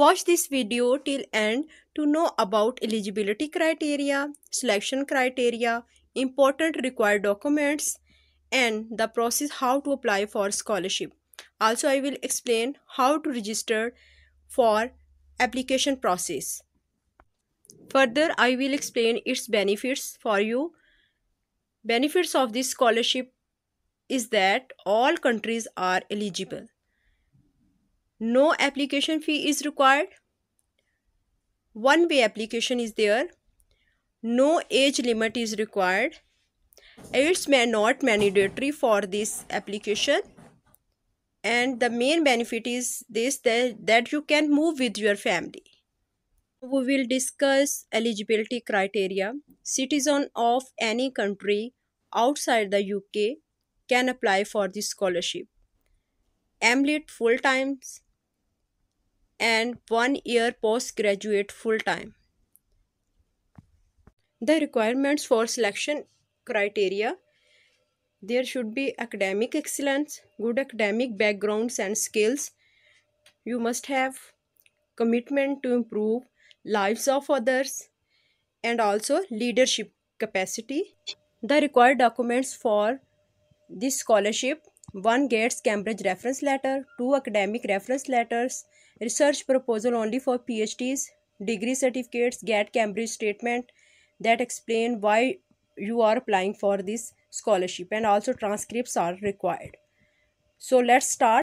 Watch this video till end to know about eligibility criteria, selection criteria, important required documents and the process how to apply for scholarship. Also I will explain how to register for application process. Further I will explain its benefits for you. Benefits of this scholarship is that all countries are eligible no application fee is required one way application is there no age limit is required it's not mandatory for this application and the main benefit is this that, that you can move with your family we will discuss eligibility criteria citizen of any country outside the uk can apply for this scholarship mlit full times and one year postgraduate full time. The requirements for selection criteria there should be academic excellence, good academic backgrounds and skills. You must have commitment to improve lives of others and also leadership capacity. The required documents for this scholarship one gets Cambridge reference letter, two academic reference letters, research proposal only for phds degree certificates get cambridge statement that explain why you are applying for this scholarship and also transcripts are required so let's start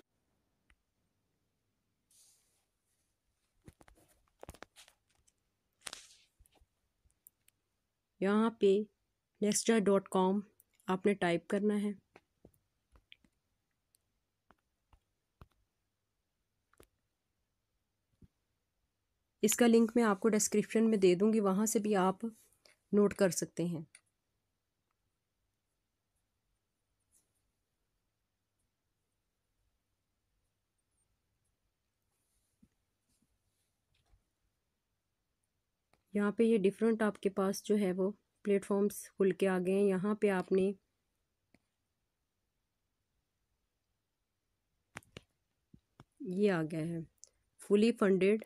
यहाँ पे नेक्स्टा आपने type करना है इसका link मैं आपको description में दे दूंगी वहां से भी आप नोट कर सकते हैं यहाँ पे ये डिफरेंट आपके पास जो है वो प्लेटफॉर्म्स खुल के आ गए हैं यहाँ पे आपने ये आ गया है fully funded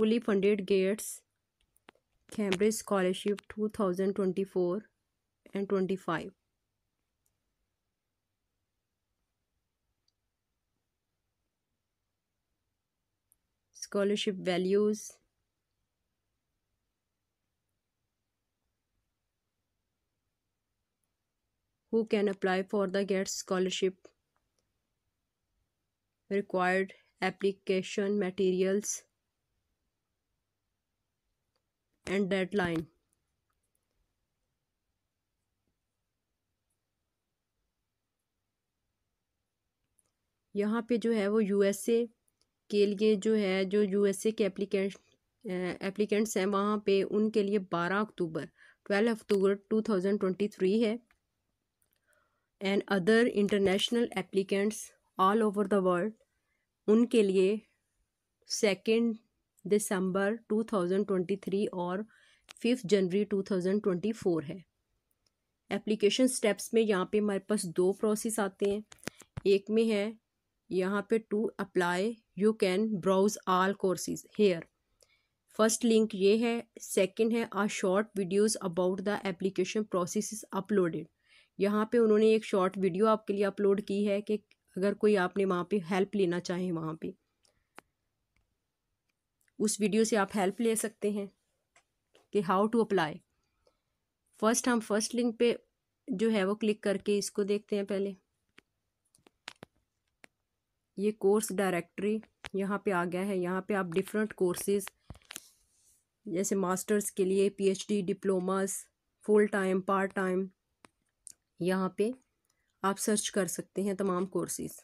fully funded Gates Cambridge Scholarship 2024 and 25. Scholarship values who can apply for the Gates Scholarship, required application materials, and that यहाँ पे जो है वो यूएसए के लिए जो है जो यूएसए के एप्लीकेंट एप्लीकेंट्स हैं वहाँ पे उनके लिए बारह अक्टूबर twelve October two thousand twenty three है and other international applicants all over the world उनके लिए सेकेंड दिसंबर 2023 और फिफ्थ जनवरी 2024 है एप्लीकेशन स्टेप्स में यहाँ पे हमारे पास दो प्रोसेस आते हैं एक में है यहाँ पे to apply you can browse all courses here first link ये है सेकंड है a short videos about the application process is uploaded यहाँ पे उन्होंने एक शॉर्ट वीडियो आपके लिए अपलोड की है कि अगर कोई आपने वहाँ पे हेल्प लेना चाहे वहाँ पे उस वीडियो से आप हेल्प ले सकते हैं कि हाउ टू अप्लाई फर्स्ट हम फर्स्ट लिंक पे जो है वो क्लिक करके इसको देखते हैं पहले ये कोर्स डायरेक्टरी यहाँ पे आ गया है यहाँ पे आप डिफरेंट कोर्सेज जैसे मास्टर्स के लिए PhD diplomas full time part time यहाँ पे आप सर्च कर सकते हैं तमाम कोर्सेज़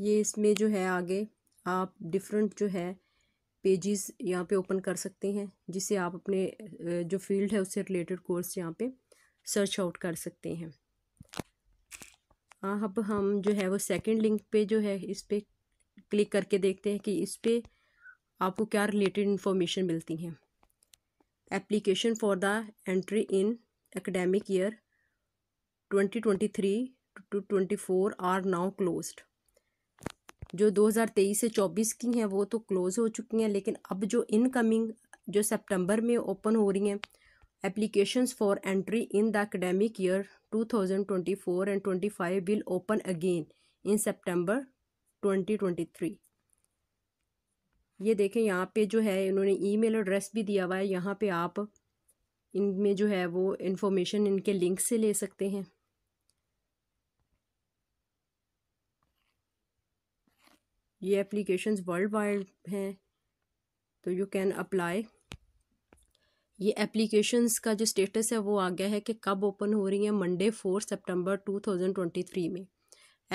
ये इसमें जो है आगे आप डिफरेंट जो है पेजेस यहाँ पे ओपन कर सकते हैं जिसे आप अपने जो फील्ड है उससे रिलेटेड कोर्स यहाँ पे सर्च आउट कर सकते हैं अब हम जो है वो सेकंड लिंक पे जो है इस पर क्लिक करके देखते हैं कि इस पर आपको क्या रिलेटेड इन्फॉर्मेशन मिलती है application for the entry in academic year twenty twenty three to twenty four are now closed जो 2023 से 24 की हैं वो तो क्लोज़ हो चुकी हैं लेकिन अब जो इनकमिंग जो सितंबर में ओपन हो रही हैं applications for entry in the academic year 2024 and 25 will open again in September 2023 ये देखें यहाँ पे जो है इन्होंने ईमेल एड्रेस भी दिया हुआ है यहाँ पे आप इनमें जो है वो इन्फॉर्मेशन इनके लिंक से ले सकते हैं ये एप्लीकेशन वर्ल्ड वाइड हैं तो यू कैन अप्लाई ये एप्लीकेशंस का जो स्टेटस है वो आ गया है कि कब ओपन हो रही है मंडे फोर सितंबर 2023 में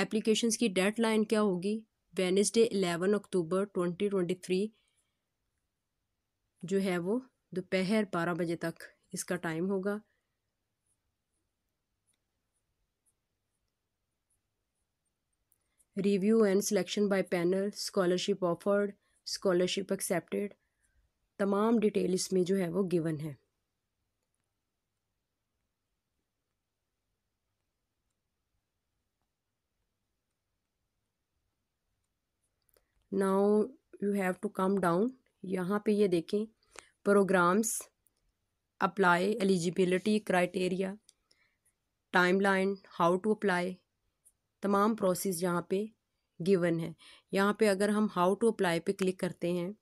एप्लीकेशंस की डेड लाइन क्या होगी वेनसडे 11 अक्टूबर 2023 जो है वो दोपहर बारह बजे तक इसका टाइम होगा review and selection by panel scholarship offered scholarship accepted तमाम डिटेल इसमें जो है वो गिवन है now you have to come down यहाँ पे ये देखें programs apply eligibility criteria timeline how to apply तमाम प्रोसेस यहाँ पे गिवन है यहाँ पे अगर हम हाउ टू अप्लाई पे क्लिक करते हैं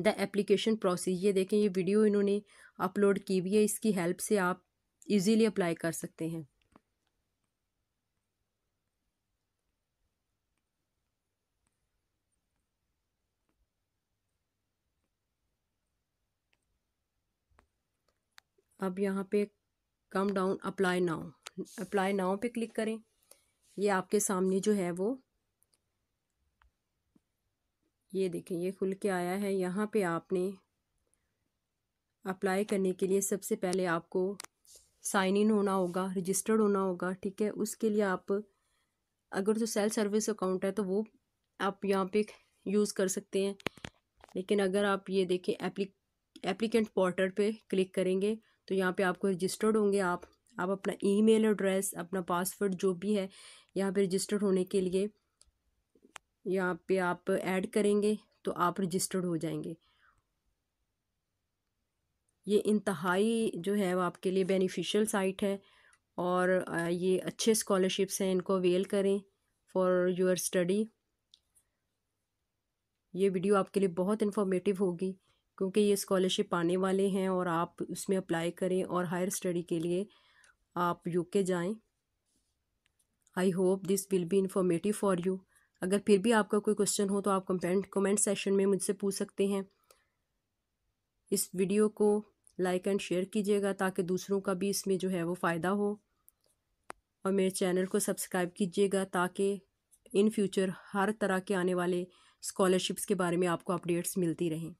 द एप्लीकेशन प्रोसेस ये देखें ये वीडियो इन्होंने अपलोड की हुई है इसकी हेल्प से आप इजीली अप्लाई कर सकते हैं अब यहाँ पे come down apply now apply now पे क्लिक करें ये आपके सामने जो है वो ये देखें ये खुल के आया है यहाँ पे आपने अप्लाई करने के लिए सबसे पहले आपको साइन इन होना होगा रजिस्टर्ड होना होगा ठीक है उसके लिए आप अगर जो सेल्फ सर्विस अकाउंट है तो वो आप यहाँ पे यूज़ कर सकते हैं लेकिन अगर आप ये देखें एप्ली एप्लीकेंट पोर्टल पे क्लिक करेंगे तो यहाँ पे आपको रजिस्टर्ड होंगे आप आप अपना ईमेल एड्रेस अपना पासवर्ड जो भी है यहाँ पे रजिस्टर्ड होने के लिए यहाँ पे आप ऐड करेंगे तो आप रजिस्टर्ड हो जाएंगे ये इंतहाई जो है वो आपके लिए बेनिफिशियल साइट है और ये अच्छे स्कॉलरशिप्स हैं इनको अवेल करें फॉर योर स्टडी ये वीडियो आपके लिए बहुत इन्फॉर्मेटिव होगी क्योंकि ये स्कॉलरशिप आने वाले हैं और आप उसमें अप्लाई करें और हायर स्टडी के लिए आप यूके जाएं I hope this will be informative for you अगर फिर भी आपका कोई क्वेश्चन हो तो आप कमेंट कमेंट सेशन में मुझसे पूछ सकते हैं इस वीडियो को लाइक एंड शेयर कीजिएगा ताकि दूसरों का भी इसमें जो है वो फ़ायदा हो और मेरे चैनल को सब्सक्राइब कीजिएगा ताकि इन फ्यूचर हर तरह के आने वाले स्कॉलरशिप्स के बारे में आपको अपडेट्स मिलती रहें